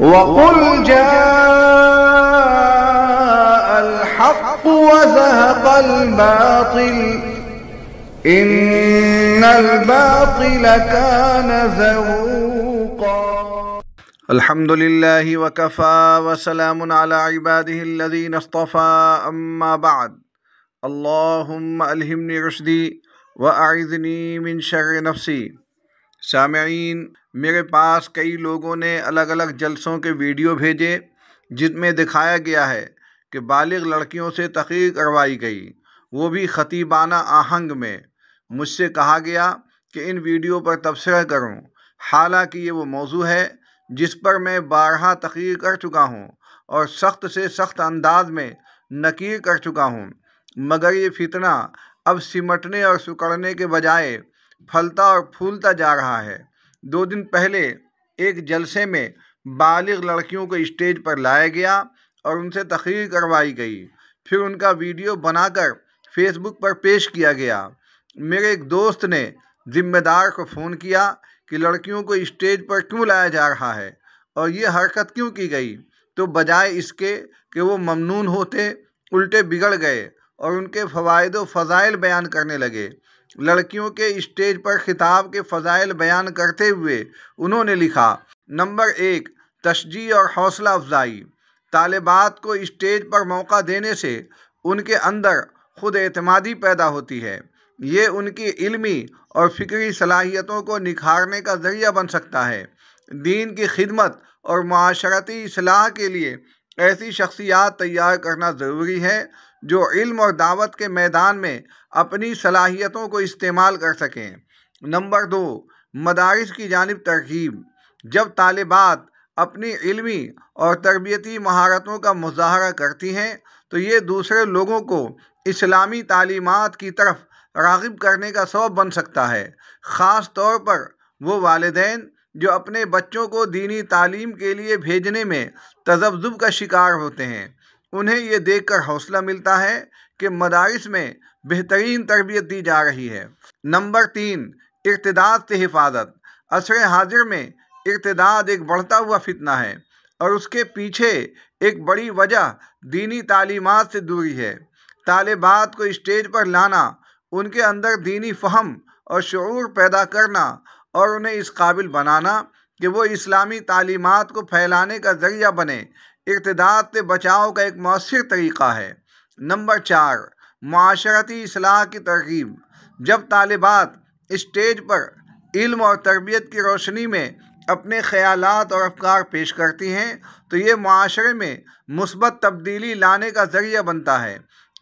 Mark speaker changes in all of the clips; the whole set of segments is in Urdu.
Speaker 1: وقل جاء الحق وزهق الباطل إن الباطل كان ذوقا الحمد لله وكفى وسلام على عباده الذين اصطفى أما بعد اللهم ألهمني رشدي وأعذني من شر نفسي سامعين میرے پاس کئی لوگوں نے الگ الگ جلسوں کے ویڈیو بھیجے جن میں دکھایا گیا ہے کہ بالغ لڑکیوں سے تقریر کروائی گئی وہ بھی خطیبانہ آہنگ میں مجھ سے کہا گیا کہ ان ویڈیو پر تبصرہ کروں حالانکہ یہ وہ موضوع ہے جس پر میں بارہا تقریر کر چکا ہوں اور سخت سے سخت انداز میں نقیر کر چکا ہوں مگر یہ فتنہ اب سمٹنے اور سکڑنے کے بجائے پھلتا اور پھولتا جا رہا ہے دو دن پہلے ایک جلسے میں بالغ لڑکیوں کو اسٹیج پر لایا گیا اور ان سے تخریر کروائی گئی پھر ان کا ویڈیو بنا کر فیس بک پر پیش کیا گیا میرے ایک دوست نے ذمہ دار کو فون کیا کہ لڑکیوں کو اسٹیج پر کیوں لایا جا رہا ہے اور یہ حرکت کیوں کی گئی تو بجائے اس کے کہ وہ ممنون ہوتے الٹے بگڑ گئے اور ان کے فوائد و فضائل بیان کرنے لگے لڑکیوں کے اسٹیج پر خطاب کے فضائل بیان کرتے ہوئے انہوں نے لکھا نمبر ایک تشجیع اور حوصلہ افزائی طالبات کو اسٹیج پر موقع دینے سے ان کے اندر خود اعتمادی پیدا ہوتی ہے یہ ان کی علمی اور فکری صلاحیتوں کو نکھارنے کا ذریعہ بن سکتا ہے دین کی خدمت اور معاشرتی اصلاح کے لیے ایسی شخصیات تیار کرنا ضروری ہے جو علم اور دعوت کے میدان میں اپنی صلاحیتوں کو استعمال کر سکیں نمبر دو مدارس کی جانب ترغیب جب طالبات اپنی علمی اور تربیتی مہارتوں کا مظاہرہ کرتی ہیں تو یہ دوسرے لوگوں کو اسلامی تعلیمات کی طرف راغب کرنے کا سبب بن سکتا ہے خاص طور پر وہ والدین جو اپنے بچوں کو دینی تعلیم کے لیے بھیجنے میں تذبذب کا شکار ہوتے ہیں انہیں یہ دیکھ کر حوصلہ ملتا ہے کہ مدارس میں بہترین تربیت دی جا رہی ہے نمبر تین ارتداد سے حفاظت عصر حاضر میں ارتداد ایک بڑھتا ہوا فتنہ ہے اور اس کے پیچھے ایک بڑی وجہ دینی تعلیمات سے دوری ہے طالبات کو اسٹیج پر لانا ان کے اندر دینی فہم اور شعور پیدا کرنا اور انہیں اس قابل بنانا کہ وہ اسلامی تعلیمات کو پھیلانے کا ذریعہ بنے اقتدار سے بچاؤ کا ایک مؤثر طریقہ ہے نمبر چار معاشرتی اصلاح کی ترغیب جب طالبات اسٹیج پر علم اور تربیت کی روشنی میں اپنے خیالات اور افکار پیش کرتی ہیں تو یہ معاشرے میں مثبت تبدیلی لانے کا ذریعہ بنتا ہے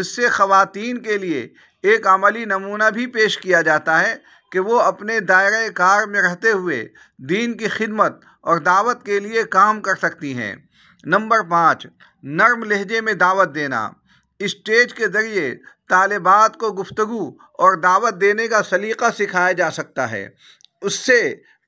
Speaker 1: اس سے خواتین کے لیے ایک عملی نمونہ بھی پیش کیا جاتا ہے کہ وہ اپنے دائرۂ کار میں رہتے ہوئے دین کی خدمت اور دعوت کے لیے کام کر سکتی ہیں نمبر پانچ نرم لہجے میں دعوت دینا اسٹیج کے ذریعے طالبات کو گفتگو اور دعوت دینے کا سلیقہ سکھایا جا سکتا ہے اس سے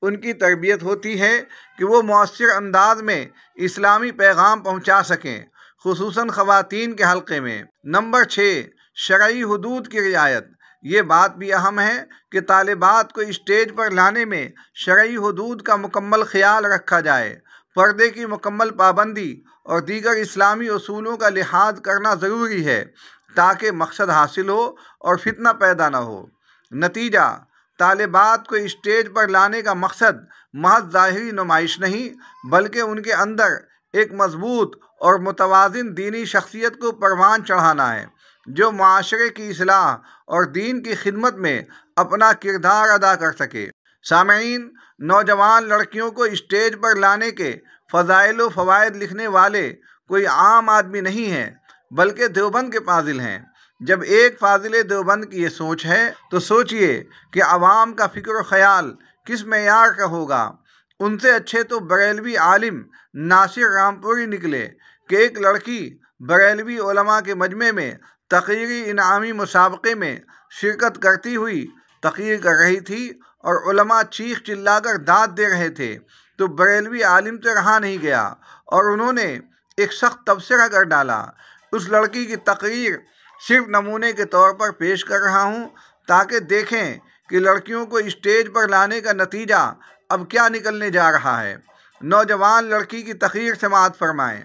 Speaker 1: ان کی تربیت ہوتی ہے کہ وہ مؤثر انداز میں اسلامی پیغام پہنچا سکیں خصوصاً خواتین کے حلقے میں نمبر چھ شرعی حدود کی رعایت یہ بات بھی اہم ہے کہ طالبات کو اسٹیج پر لانے میں شرعی حدود کا مکمل خیال رکھا جائے پردے کی مکمل پابندی اور دیگر اسلامی اصولوں کا لحاظ کرنا ضروری ہے تاکہ مقصد حاصل ہو اور فتنہ پیدا نہ ہو نتیجہ طالبات کو اسٹیج پر لانے کا مقصد محض ظاہری نمائش نہیں بلکہ ان کے اندر ایک مضبوط اور متوازن دینی شخصیت کو پروان چڑھانا ہے جو معاشرے کی اصلاح اور دین کی خدمت میں اپنا کردار ادا کر سکے سامعین نوجوان لڑکیوں کو اسٹیج پر لانے کے فضائل و فوائد لکھنے والے کوئی عام آدمی نہیں ہیں بلکہ دیوبند کے فاضل ہیں جب ایک فاضل دیوبند کی یہ سوچ ہے تو سوچئے کہ عوام کا فکر و خیال کس معیار کا ہوگا ان سے اچھے تو بریلوی عالم ناصر رامپوری نکلے کہ ایک لڑکی بریلوی علماء کے مجمع میں تقریری انعامی مسابقے میں شرکت کرتی ہوئی تقریر کر رہی تھی اور علماء چیخ چلا کر داد دے رہے تھے تو بریلوی عالم سے رہا نہیں گیا اور انہوں نے ایک سخت تبصرہ کر ڈالا اس لڑکی کی تقریر صرف نمونے کے طور پر پیش کر رہا ہوں تاکہ دیکھیں کہ لڑکیوں کو اسٹیج پر لانے کا نتیجہ اب کیا نکلنے جا رہا ہے نوجوان لڑکی کی تقریر سے معاذ فرمائیں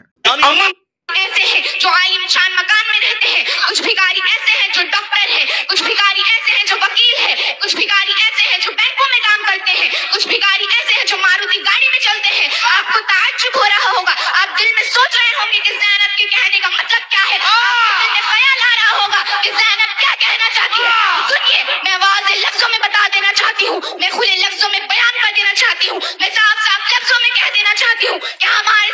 Speaker 2: ایسے ہیں جو عالی مکان میں رہتے ہیں کچھ بھکاری ایسے ہیں جو ڈاکٹر ہیں کچھ بھکاری ایسے ہیں جو وکیل ہیں کچھ بھکاری ایسے ہیں جو بینکوں میں کام کرتے ہیں کچھ بھکاری ایسے ہیں جو ماروتی گاڑی میں چلتے ہیں آپ آپ کو تعجب ہو رہا ہوگا دل میں سوچ رہے ہوں گے کہ زینب کے کہنے کا مطلب کیا ہے آپ دل میں خیال آ رہا ہوگا کہ زینب کیا کہنا چاہتی ہے سنیے میں واضح لفظوں میں بتا دینا چاہتی ہوں میں کھلے لفظوں میں بیان کر دینا چاہتی ہوں میں صاف صاف لفظوں میں کہہ دینا چاہتی ہوں کہ ہمارے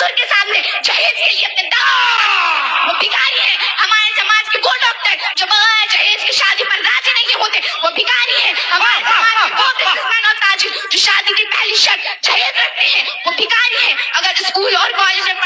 Speaker 2: حضور کے سامنے جہیز کے لیے اپنے دام وہ بھکاری ہیں ہمارے سماج کے وہ تک جو بغیر جہیز کے شادی پر راضی نہیں ہوتے وہ بھکاری ہیں ہمارے سماج کے وہ بزنسمن اور تاجر جو شادی کی پہلی شرط جہیز رکھتے ہیں وہ بھکاری ہیں اگر اسکول اور کالج میں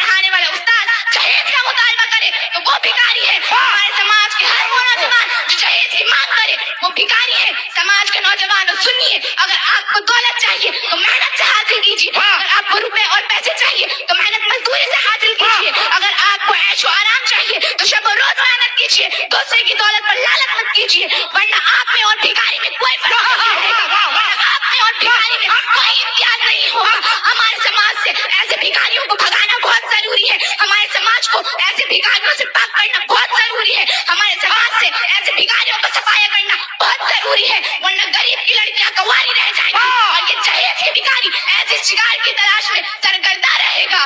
Speaker 2: آپ میں اور پاک کرنا بہت ضروری ہے لڑکیاں شکار کی تلاش میں رہے گا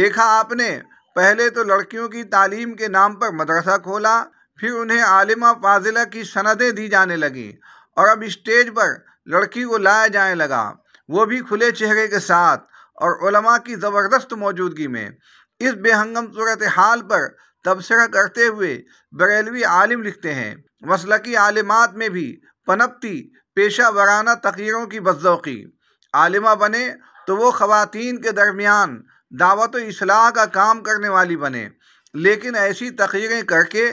Speaker 1: دیکھا آپ نے پہلے تو لڑکیوں کی تعلیم کے نام پر مدرسہ کھولا پھر انہیں عالمہ فاضلہ کی سندیں دی جانے لگیں اور اب اسٹیج پر لڑکی کو لائے جانے لگا وہ بھی کھلے چہرے کے ساتھ اور علماء کی زبردست موجودگی میں اس بے ہنگم صورتحال پر تبصرہ کرتے ہوئے بریلوی عالم لکھتے ہیں مسلقی عالمات میں بھی پنپتی پیشہ ورانہ تقریروں کی بد ذوقی عالمہ بنے تو وہ خواتین کے درمیان دعوت و اصلاح کا کام کرنے والی بنے لیکن ایسی تخیریں کر کے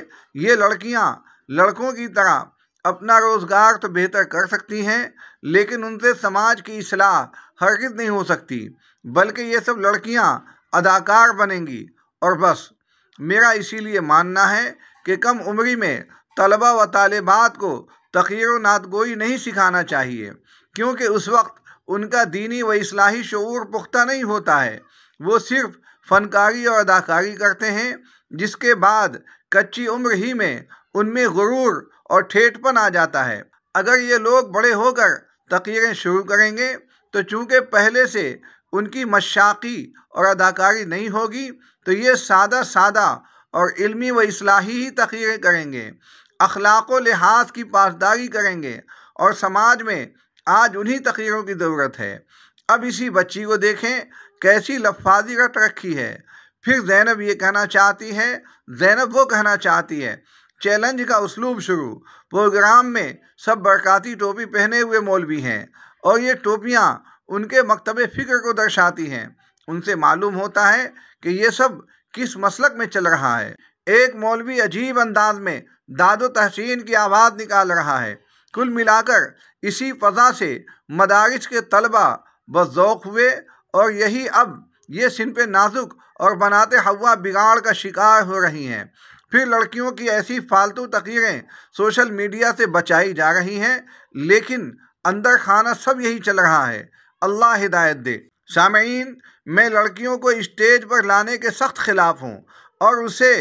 Speaker 1: یہ لڑکیاں لڑکوں کی طرح اپنا روزگار تو بہتر کر سکتی ہیں لیکن ان سے سماج کی اصلاح حرکت نہیں ہو سکتی بلکہ یہ سب لڑکیاں اداکار بنیں گی اور بس میرا اسی لیے ماننا ہے کہ کم عمری میں طلبہ و طالبات کو تقریر و نعتگوئی نہیں سکھانا چاہیے کیونکہ اس وقت ان کا دینی و اصلاحی شعور پختہ نہیں ہوتا ہے وہ صرف فنکاری اور اداکاری کرتے ہیں جس کے بعد کچی عمر ہی میں ان میں غرور اور ٹھیٹ پن آ جاتا ہے اگر یہ لوگ بڑے ہو کر تقریریں شروع کریں گے تو چونکہ پہلے سے ان کی مشاقی اور اداکاری نہیں ہوگی تو یہ سادہ سادہ اور علمی و اصلاحی ہی تقریریں کریں گے اخلاق و لحاظ کی پاسداری کریں گے اور سماج میں آج انہی تقریروں کی ضرورت ہے اب اسی بچی کو دیکھیں کیسی لفاظی کا رکھی ہے پھر زینب یہ کہنا چاہتی ہے زینب وہ کہنا چاہتی ہے چیلنج کا اسلوب شروع پروگرام میں سب برکاتی ٹوپی پہنے ہوئے مولوی ہیں اور یہ ٹوپیاں ان کے مکتب فکر کو درشاتی ہیں ان سے معلوم ہوتا ہے کہ یہ سب کس مسلک میں چل رہا ہے ایک مولوی عجیب انداز میں داد و تحسین کی آواز نکال رہا ہے کل ملا کر اسی فضا سے مدارس کے طلبہ ب ذوق ہوئے اور یہی اب یہ صن پہ نازک اور بناتے ہوا بگاڑ کا شکار ہو رہی ہیں پھر لڑکیوں کی ایسی فالتو تقریریں سوشل میڈیا سے بچائی جا رہی ہیں لیکن اندر خانہ سب یہی چل رہا ہے اللہ ہدایت دے سامعین میں لڑکیوں کو اسٹیج پر لانے کے سخت خلاف ہوں اور اسے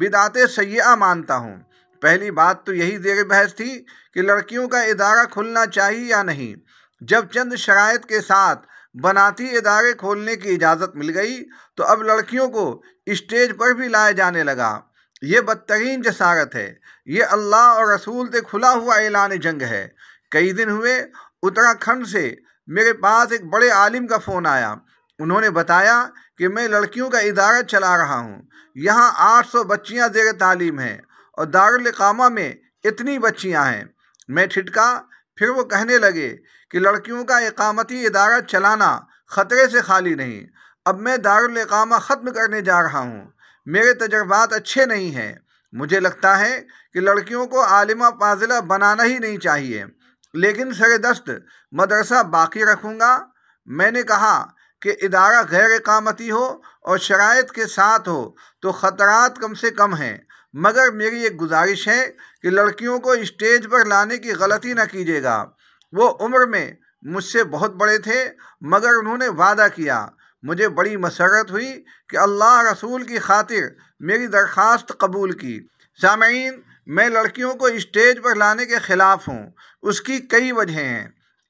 Speaker 1: بدعت سیاح مانتا ہوں پہلی بات تو یہی زیر بحث تھی کہ لڑکیوں کا ادارہ کھلنا چاہیے یا نہیں جب چند شرائط کے ساتھ بناتی ادارے کھولنے کی اجازت مل گئی تو اب لڑکیوں کو اسٹیج پر بھی لائے جانے لگا یہ بدترین جسارت ہے یہ اللہ اور رسول سے کھلا ہوا اعلان جنگ ہے کئی دن ہوئے اتراکھنڈ سے میرے پاس ایک بڑے عالم کا فون آیا انہوں نے بتایا کہ میں لڑکیوں کا ادارہ چلا رہا ہوں یہاں آٹھ سو بچیاں زیر تعلیم ہیں اور دار القامہ میں اتنی بچیاں ہیں میں ٹھٹکا پھر وہ کہنے لگے کہ لڑکیوں کا اقامتی ادارہ چلانا خطرے سے خالی نہیں اب میں دار ختم کرنے جا رہا ہوں میرے تجربات اچھے نہیں ہیں مجھے لگتا ہے کہ لڑکیوں کو عالمہ فاضلہ بنانا ہی نہیں چاہیے لیکن سر دست مدرسہ باقی رکھوں گا میں نے کہا کہ ادارہ غیر اقامتی ہو اور شرائط کے ساتھ ہو تو خطرات کم سے کم ہیں مگر میری ایک گزارش ہے کہ لڑکیوں کو اسٹیج پر لانے کی غلطی نہ کیجیے گا وہ عمر میں مجھ سے بہت بڑے تھے مگر انہوں نے وعدہ کیا مجھے بڑی مسرت ہوئی کہ اللہ رسول کی خاطر میری درخواست قبول کی سامعین میں لڑکیوں کو اسٹیج پر لانے کے خلاف ہوں اس کی کئی وجہ ہیں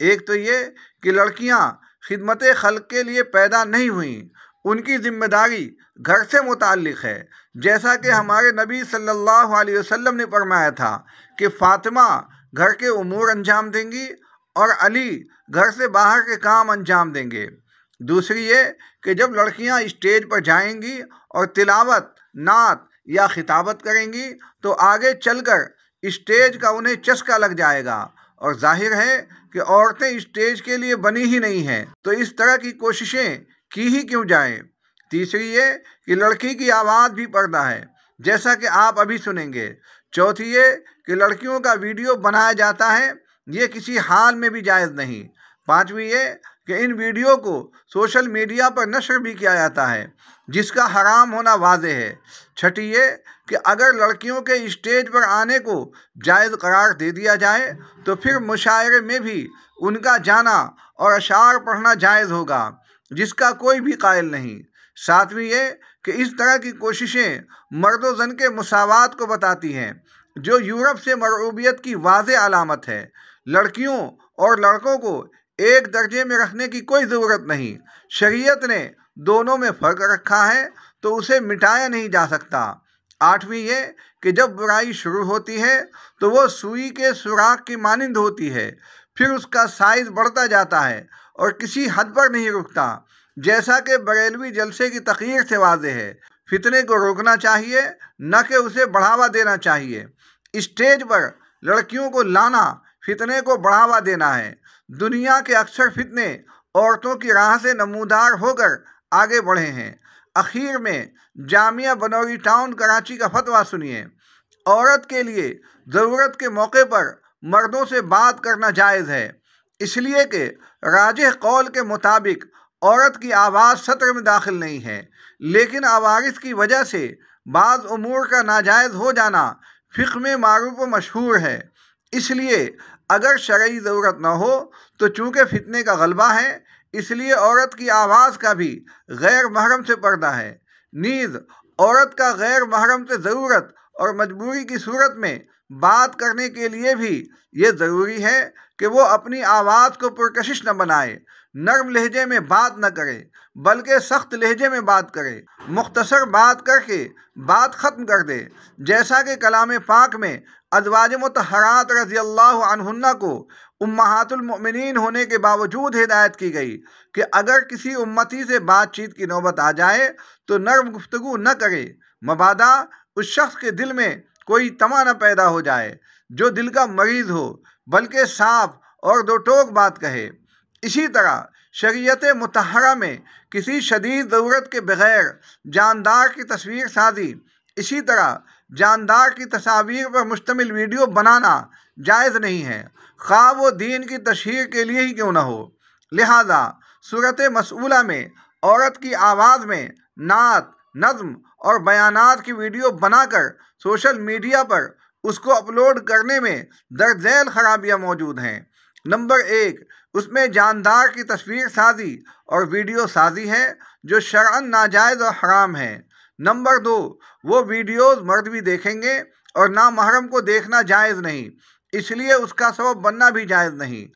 Speaker 1: ایک تو یہ کہ لڑکیاں خدمت خلق کے لیے پیدا نہیں ہوئیں ان کی ذمہ داری گھر سے متعلق ہے جیسا کہ ہمارے نبی صلی اللہ علیہ وسلم نے فرمایا تھا کہ فاطمہ گھر کے امور انجام دیں گی اور علی گھر سے باہر کے کام انجام دیں گے دوسری یہ کہ جب لڑکیاں اسٹیج پر جائیں گی اور تلاوت نعت یا خطابت کریں گی تو آگے چل کر اسٹیج کا انہیں چسکا لگ جائے گا اور ظاہر ہے کہ عورتیں اسٹیج کے لیے بنی ہی نہیں ہیں تو اس طرح کی کوششیں کی ہی کیوں جائیں تیسری یہ کہ لڑکی کی آواز بھی پردہ ہے جیسا کہ آپ ابھی سنیں گے چوتھی یہ کہ لڑکیوں کا ویڈیو بنایا جاتا ہے یہ کسی حال میں بھی جائز نہیں پانچویں یہ کہ ان ویڈیو کو سوشل میڈیا پر نشر بھی کیا جاتا ہے جس کا حرام ہونا واضح ہے چھٹی یہ کہ اگر لڑکیوں کے اسٹیج پر آنے کو جائز قرار دے دیا جائے تو پھر مشاعرے میں بھی ان کا جانا اور اشعار پڑھنا جائز ہوگا جس کا کوئی بھی قائل نہیں ساتویں یہ کہ اس طرح کی کوششیں مرد و زن کے مساوات کو بتاتی ہیں جو یورپ سے مرعوبیت کی واضح علامت ہے لڑکیوں اور لڑکوں کو ایک درجے میں رکھنے کی کوئی ضرورت نہیں شریعت نے دونوں میں فرق رکھا ہے تو اسے مٹایا نہیں جا سکتا آٹھویں یہ کہ جب برائی شروع ہوتی ہے تو وہ سوئی کے سوراخ کی مانند ہوتی ہے پھر اس کا سائز بڑھتا جاتا ہے اور کسی حد پر نہیں رکتا جیسا کہ بریلوی جلسے کی تقریر سے واضح ہے فتنے کو روکنا چاہیے نہ کہ اسے بڑھاوا دینا چاہیے اسٹیج پر لڑکیوں کو لانا فتنے کو بڑھاوا دینا ہے دنیا کے اکثر فتنے عورتوں کی راہ سے نمودار ہو کر آگے بڑھے ہیں اخیر میں جامعہ بنوری ٹاؤن کراچی کا فتویٰ سنیے عورت کے لیے ضرورت کے موقع پر مردوں سے بات کرنا جائز ہے اس لیے کہ راجح قول کے مطابق عورت کی آواز سطر میں داخل نہیں ہے لیکن آواز کی وجہ سے بعض امور کا ناجائز ہو جانا فقہ میں معروف و مشہور ہے اس لیے اگر شرعی ضرورت نہ ہو تو چونکہ فتنے کا غلبہ ہے اس لیے عورت کی آواز کا بھی غیر محرم سے پردہ ہے نیز عورت کا غیر محرم سے ضرورت اور مجبوری کی صورت میں بات کرنے کے لیے بھی یہ ضروری ہے کہ وہ اپنی آواز کو پرکشش نہ بنائے نرم لہجے میں بات نہ کرے بلکہ سخت لہجے میں بات کرے مختصر بات کر کے بات ختم کر دے جیسا کہ کلام پاک میں ادواج متحرات رضی اللہ عنہ کو امہات المؤمنین ہونے کے باوجود ہدایت کی گئی کہ اگر کسی امتی سے بات چیت کی نوبت آ جائے تو نرم گفتگو نہ کرے مبادہ اس شخص کے دل میں کوئی تما نہ پیدا ہو جائے جو دل کا مریض ہو بلکہ صاف اور دو ٹوک بات کہے اسی طرح شریعت متحرہ میں کسی شدید ضرورت کے بغیر جاندار کی تصویر سازی اسی طرح جاندار کی تصاویر پر مشتمل ویڈیو بنانا جائز نہیں ہے خواب و دین کی تشہیر کے لیے ہی کیوں نہ ہو لہذا صورت مسئولہ میں عورت کی آواز میں نعت نظم اور بیانات کی ویڈیو بنا کر سوشل میڈیا پر اس کو اپلوڈ کرنے میں درج ذیل خرابیاں موجود ہیں نمبر ایک اس میں جاندار کی تصویر سازی اور ویڈیو سازی ہے جو شرعن ناجائز اور حرام ہے نمبر دو وہ ویڈیوز مرد بھی دیکھیں گے اور نامحرم کو دیکھنا جائز نہیں اس لیے اس کا سبب بننا بھی جائز نہیں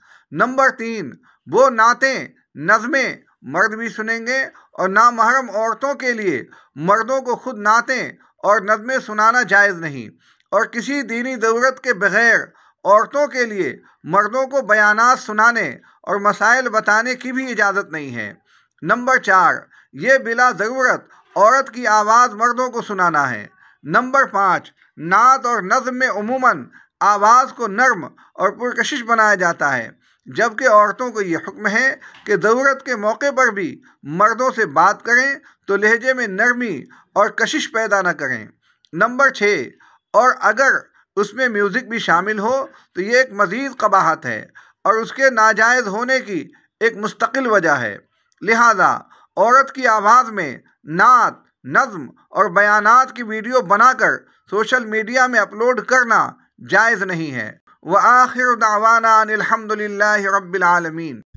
Speaker 1: نمبر تین وہ نعتیں نظمیں مرد بھی سنیں گے اور نامحرم عورتوں کے لیے مردوں کو خود نعتیں اور نظمیں سنانا جائز نہیں اور کسی دینی ضرورت کے بغیر عورتوں کے لیے مردوں کو بیانات سنانے اور مسائل بتانے کی بھی اجازت نہیں ہے نمبر چار یہ بلا ضرورت عورت کی آواز مردوں کو سنانا ہے نمبر پانچ نعت اور نظم میں عموماً آواز کو نرم اور پرکشش بنایا جاتا ہے جبکہ عورتوں کو یہ حکم ہے کہ ضرورت کے موقع پر بھی مردوں سے بات کریں تو لہجے میں نرمی اور کشش پیدا نہ کریں نمبر چھ اور اگر اس میں میوزک بھی شامل ہو تو یہ ایک مزید قباحت ہے اور اس کے ناجائز ہونے کی ایک مستقل وجہ ہے لہذا عورت کی آواز میں نعت نظم اور بیانات کی ویڈیو بنا کر سوشل میڈیا میں اپلوڈ کرنا جائز نہیں ہے وہ آخر ان الحمد للہ رب العالمین